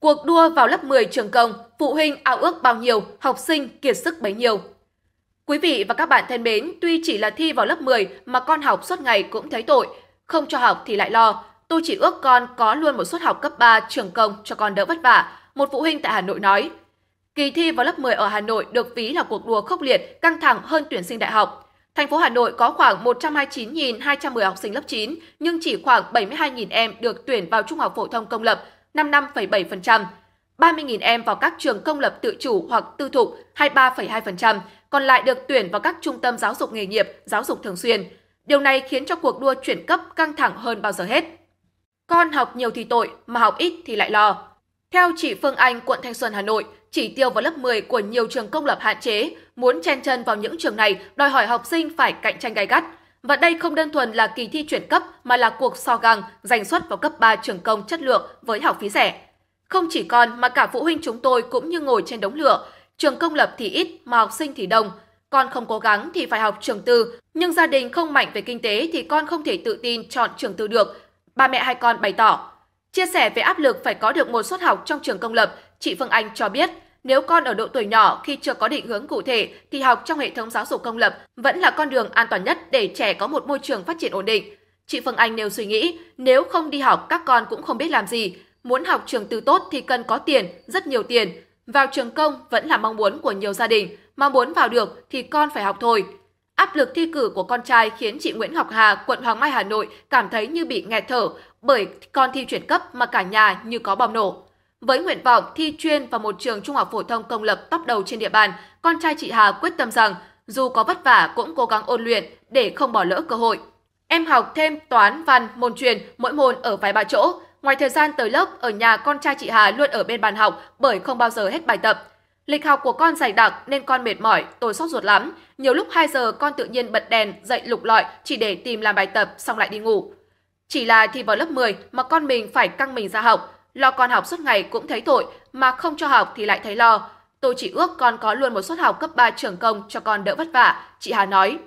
Cuộc đua vào lớp 10 trường công, phụ huynh ao ước bao nhiêu, học sinh kiệt sức bấy nhiêu. Quý vị và các bạn thân mến, tuy chỉ là thi vào lớp 10 mà con học suốt ngày cũng thấy tội, không cho học thì lại lo. Tôi chỉ ước con có luôn một suất học cấp 3 trường công cho con đỡ vất vả, một phụ huynh tại Hà Nội nói. Kỳ thi vào lớp 10 ở Hà Nội được ví là cuộc đua khốc liệt, căng thẳng hơn tuyển sinh đại học. Thành phố Hà Nội có khoảng 129.210 học sinh lớp 9, nhưng chỉ khoảng 72.000 em được tuyển vào trung học phổ thông công lập, 55,7%. 30.000 em vào các trường công lập tự chủ hoặc tư thục 23,2%, còn lại được tuyển vào các trung tâm giáo dục nghề nghiệp, giáo dục thường xuyên. Điều này khiến cho cuộc đua chuyển cấp căng thẳng hơn bao giờ hết. Con học nhiều thì tội, mà học ít thì lại lo. Theo chị Phương Anh, quận Thanh Xuân, Hà Nội, chỉ tiêu vào lớp 10 của nhiều trường công lập hạn chế, muốn chen chân vào những trường này đòi hỏi học sinh phải cạnh tranh gay gắt. Và đây không đơn thuần là kỳ thi chuyển cấp mà là cuộc so găng giành suất vào cấp 3 trường công chất lượng với học phí rẻ. Không chỉ con mà cả phụ huynh chúng tôi cũng như ngồi trên đống lửa, trường công lập thì ít mà học sinh thì đông. Con không cố gắng thì phải học trường tư, nhưng gia đình không mạnh về kinh tế thì con không thể tự tin chọn trường tư được, ba mẹ hai con bày tỏ. Chia sẻ về áp lực phải có được một suất học trong trường công lập, chị Phương Anh cho biết nếu con ở độ tuổi nhỏ khi chưa có định hướng cụ thể thì học trong hệ thống giáo dục công lập vẫn là con đường an toàn nhất để trẻ có một môi trường phát triển ổn định. Chị Phương Anh nêu suy nghĩ, nếu không đi học các con cũng không biết làm gì, muốn học trường tư tốt thì cần có tiền, rất nhiều tiền. Vào trường công vẫn là mong muốn của nhiều gia đình, mà muốn vào được thì con phải học thôi. Áp lực thi cử của con trai khiến chị Nguyễn Ngọc Hà, quận Hoàng Mai, Hà Nội cảm thấy như bị nghẹt thở bởi con thi chuyển cấp mà cả nhà như có bom nổ. Với nguyện vọng thi chuyên vào một trường trung học phổ thông công lập top đầu trên địa bàn, con trai chị Hà quyết tâm rằng dù có vất vả cũng cố gắng ôn luyện để không bỏ lỡ cơ hội. Em học thêm toán, văn, môn truyền, mỗi môn ở vài ba chỗ. Ngoài thời gian tới lớp, ở nhà con trai chị Hà luôn ở bên bàn học bởi không bao giờ hết bài tập. Lịch học của con dày đặc nên con mệt mỏi, tôi sốt ruột lắm. Nhiều lúc 2 giờ con tự nhiên bật đèn, dậy lục lọi chỉ để tìm làm bài tập xong lại đi ngủ. Chỉ là thi vào lớp 10 mà con mình phải căng mình ra học. Lo con học suốt ngày cũng thấy tội, mà không cho học thì lại thấy lo. Tôi chỉ ước con có luôn một suất học cấp 3 trường công cho con đỡ vất vả, chị Hà nói.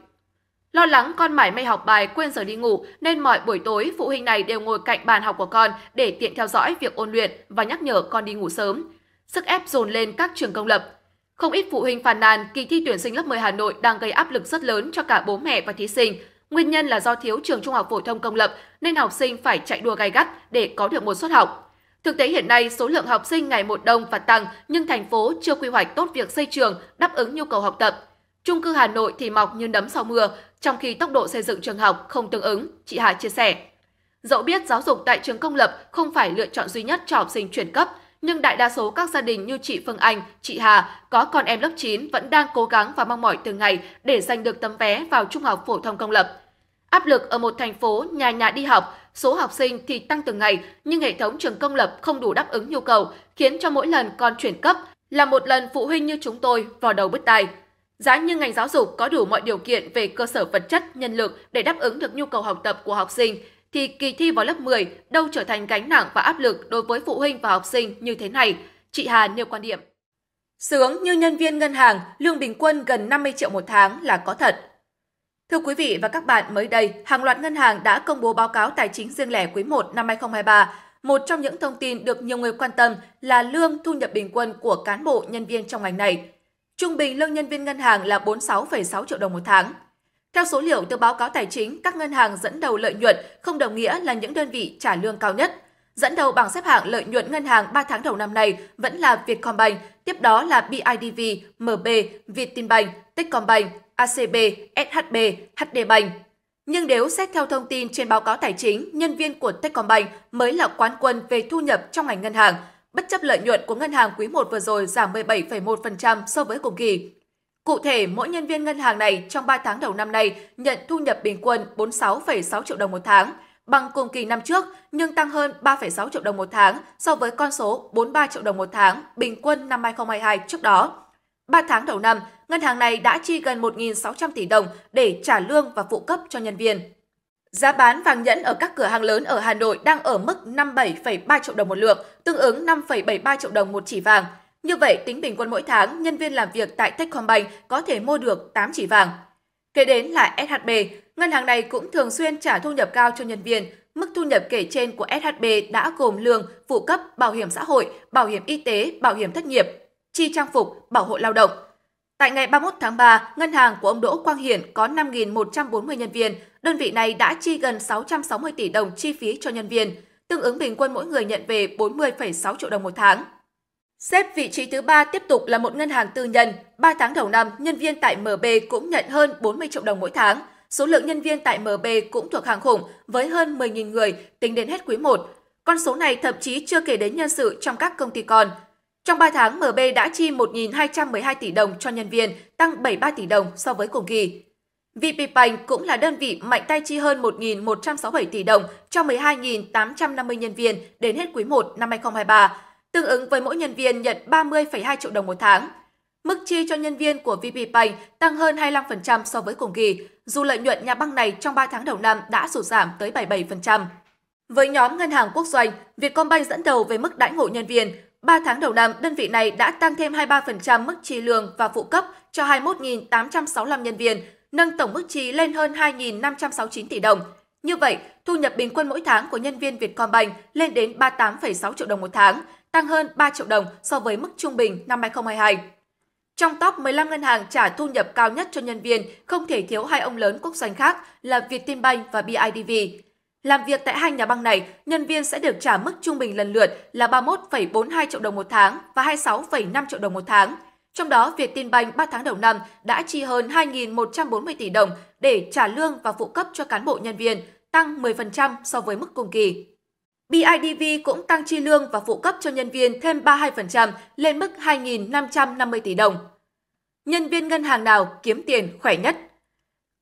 Lo lắng con mải mê học bài quên giờ đi ngủ nên mọi buổi tối phụ huynh này đều ngồi cạnh bàn học của con để tiện theo dõi việc ôn luyện và nhắc nhở con đi ngủ sớm. Sức ép dồn lên các trường công lập. Không ít phụ huynh phàn nàn kỳ thi tuyển sinh lớp 10 Hà Nội đang gây áp lực rất lớn cho cả bố mẹ và thí sinh. Nguyên nhân là do thiếu trường trung học phổ thông công lập nên học sinh phải chạy đua gay gắt để có được một suất học. Thực tế hiện nay, số lượng học sinh ngày một đông và tăng nhưng thành phố chưa quy hoạch tốt việc xây trường đáp ứng nhu cầu học tập. Trung cư Hà Nội thì mọc như nấm sau mưa, trong khi tốc độ xây dựng trường học không tương ứng, chị Hà chia sẻ. Dẫu biết giáo dục tại trường công lập không phải lựa chọn duy nhất cho học sinh chuyển cấp, nhưng đại đa số các gia đình như chị Phương Anh, chị Hà có con em lớp 9 vẫn đang cố gắng và mong mỏi từng ngày để giành được tấm vé vào trung học phổ thông công lập. Áp lực ở một thành phố nhà nhà đi học, số học sinh thì tăng từng ngày nhưng hệ thống trường công lập không đủ đáp ứng nhu cầu, khiến cho mỗi lần con chuyển cấp là một lần phụ huynh như chúng tôi vào đầu bứt tai. Giá như ngành giáo dục có đủ mọi điều kiện về cơ sở vật chất, nhân lực để đáp ứng được nhu cầu học tập của học sinh, thì kỳ thi vào lớp 10 đâu trở thành gánh nặng và áp lực đối với phụ huynh và học sinh như thế này, chị Hà nêu quan điểm. Sướng như nhân viên ngân hàng, lương bình quân gần 50 triệu một tháng là có thật. Thưa quý vị và các bạn, mới đây, hàng loạt ngân hàng đã công bố báo cáo tài chính riêng lẻ quý 1 năm 2023. Một trong những thông tin được nhiều người quan tâm là lương thu nhập bình quân của cán bộ nhân viên trong ngành này. Trung bình lương nhân viên ngân hàng là 46,6 triệu đồng một tháng. Theo số liệu từ báo cáo tài chính, các ngân hàng dẫn đầu lợi nhuận không đồng nghĩa là những đơn vị trả lương cao nhất. Dẫn đầu bảng xếp hạng lợi nhuận ngân hàng 3 tháng đầu năm nay vẫn là Vietcombank, tiếp đó là BIDV, MB, Vietinbank, Techcombank, ACB, SHB, HD Bank. Nhưng nếu xét theo thông tin trên báo cáo tài chính, nhân viên của Techcombank mới là quán quân về thu nhập trong ngành ngân hàng, bất chấp lợi nhuận của ngân hàng quý 1 vừa rồi giảm 17,1% so với cùng kỳ. Cụ thể, mỗi nhân viên ngân hàng này trong 3 tháng đầu năm nay nhận thu nhập bình quân 46,6 triệu đồng một tháng, bằng cùng kỳ năm trước nhưng tăng hơn 3,6 triệu đồng một tháng so với con số 43 triệu đồng một tháng bình quân năm 2022 trước đó. 3 tháng đầu năm, ngân hàng này đã chi gần 1.600 tỷ đồng để trả lương và phụ cấp cho nhân viên. Giá bán vàng nhẫn ở các cửa hàng lớn ở Hà Nội đang ở mức 57,3 triệu đồng một lượng, tương ứng 5,73 triệu đồng một chỉ vàng. Như vậy, tính bình quân mỗi tháng, nhân viên làm việc tại Techcombank có thể mua được 8 chỉ vàng. Kế đến là SHB, ngân hàng này cũng thường xuyên trả thu nhập cao cho nhân viên. Mức thu nhập kể trên của SHB đã gồm lương, phụ cấp, bảo hiểm xã hội, bảo hiểm y tế, bảo hiểm thất nghiệp, chi trang phục, bảo hộ lao động. Tại ngày 31 tháng 3, ngân hàng của ông Đỗ Quang Hiển có 5.140 nhân viên. Đơn vị này đã chi gần 660 tỷ đồng chi phí cho nhân viên, tương ứng bình quân mỗi người nhận về 40,6 triệu đồng một tháng. Xếp vị trí thứ ba tiếp tục là một ngân hàng tư nhân. 3 tháng đầu năm, nhân viên tại MB cũng nhận hơn 40 triệu đồng mỗi tháng. Số lượng nhân viên tại MB cũng thuộc hàng khủng với hơn 10.000 người tính đến hết quý 1. Con số này thậm chí chưa kể đến nhân sự trong các công ty còn. Trong 3 tháng, MB đã chi 1.212 tỷ đồng cho nhân viên, tăng 73 tỷ đồng so với cùng kỳ. VPBank cũng là đơn vị mạnh tay chi hơn 1.167 tỷ đồng cho 12.850 nhân viên đến hết quý 1 năm 2023, tương ứng với mỗi nhân viên nhận 30,2 triệu đồng một tháng. Mức chi cho nhân viên của VPBank tăng hơn 25% so với cùng kỳ, dù lợi nhuận nhà băng này trong 3 tháng đầu năm đã sụt giảm tới 77%. Với nhóm ngân hàng quốc doanh, Vietcombank dẫn đầu về mức đãi ngộ nhân viên 3 tháng đầu năm, đơn vị này đã tăng thêm 23% mức chi lương và phụ cấp cho 21.865 nhân viên, nâng tổng mức chi lên hơn 2.569 tỷ đồng. Như vậy, thu nhập bình quân mỗi tháng của nhân viên Vietcombank lên đến 38,6 triệu đồng một tháng, tăng hơn 3 triệu đồng so với mức trung bình năm 2022. Trong top 15 ngân hàng trả thu nhập cao nhất cho nhân viên, không thể thiếu hai ông lớn quốc doanh khác là Vietinbank và BIDV. Làm việc tại hai nhà băng này, nhân viên sẽ được trả mức trung bình lần lượt là 31,42 triệu đồng một tháng và 26,5 triệu đồng một tháng. Trong đó, Vietinbank 3 tháng đầu năm đã chi hơn 2.140 tỷ đồng để trả lương và phụ cấp cho cán bộ nhân viên, tăng 10% so với mức cùng kỳ. BIDV cũng tăng chi lương và phụ cấp cho nhân viên thêm 32% lên mức 2.550 tỷ đồng. Nhân viên ngân hàng nào kiếm tiền khỏe nhất?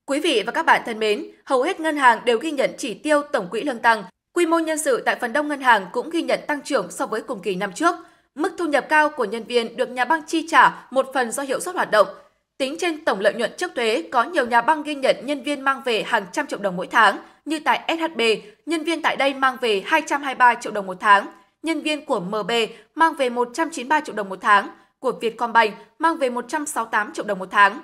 Quý vị và các bạn thân mến, hầu hết ngân hàng đều ghi nhận chỉ tiêu tổng quỹ lương tăng. Quy mô nhân sự tại phần đông ngân hàng cũng ghi nhận tăng trưởng so với cùng kỳ năm trước. Mức thu nhập cao của nhân viên được nhà băng chi trả một phần do hiệu suất hoạt động. Tính trên tổng lợi nhuận trước thuế, có nhiều nhà băng ghi nhận nhân viên mang về hàng trăm triệu đồng mỗi tháng, như tại SHB, nhân viên tại đây mang về 223 triệu đồng một tháng, nhân viên của MB mang về 193 triệu đồng một tháng, của Vietcombank mang về 168 triệu đồng một tháng.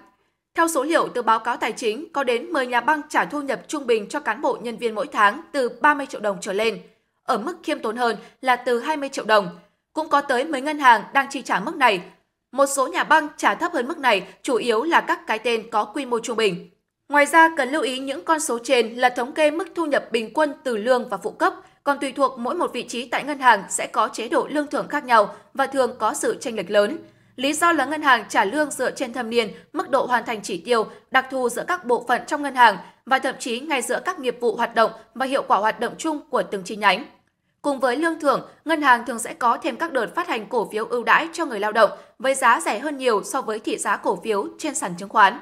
Theo số liệu từ báo cáo tài chính, có đến 10 nhà băng trả thu nhập trung bình cho cán bộ nhân viên mỗi tháng từ 30 triệu đồng trở lên. Ở mức khiêm tốn hơn là từ 20 triệu đồng. Cũng có tới mấy ngân hàng đang chi trả mức này. Một số nhà băng trả thấp hơn mức này chủ yếu là các cái tên có quy mô trung bình. Ngoài ra, cần lưu ý những con số trên là thống kê mức thu nhập bình quân từ lương và phụ cấp, còn tùy thuộc mỗi một vị trí tại ngân hàng sẽ có chế độ lương thưởng khác nhau và thường có sự tranh lệch lớn. Lý do là ngân hàng trả lương dựa trên thâm niên, mức độ hoàn thành chỉ tiêu, đặc thù giữa các bộ phận trong ngân hàng và thậm chí ngay giữa các nghiệp vụ hoạt động và hiệu quả hoạt động chung của từng chi nhánh. Cùng với lương thưởng, ngân hàng thường sẽ có thêm các đợt phát hành cổ phiếu ưu đãi cho người lao động với giá rẻ hơn nhiều so với thị giá cổ phiếu trên sàn chứng khoán.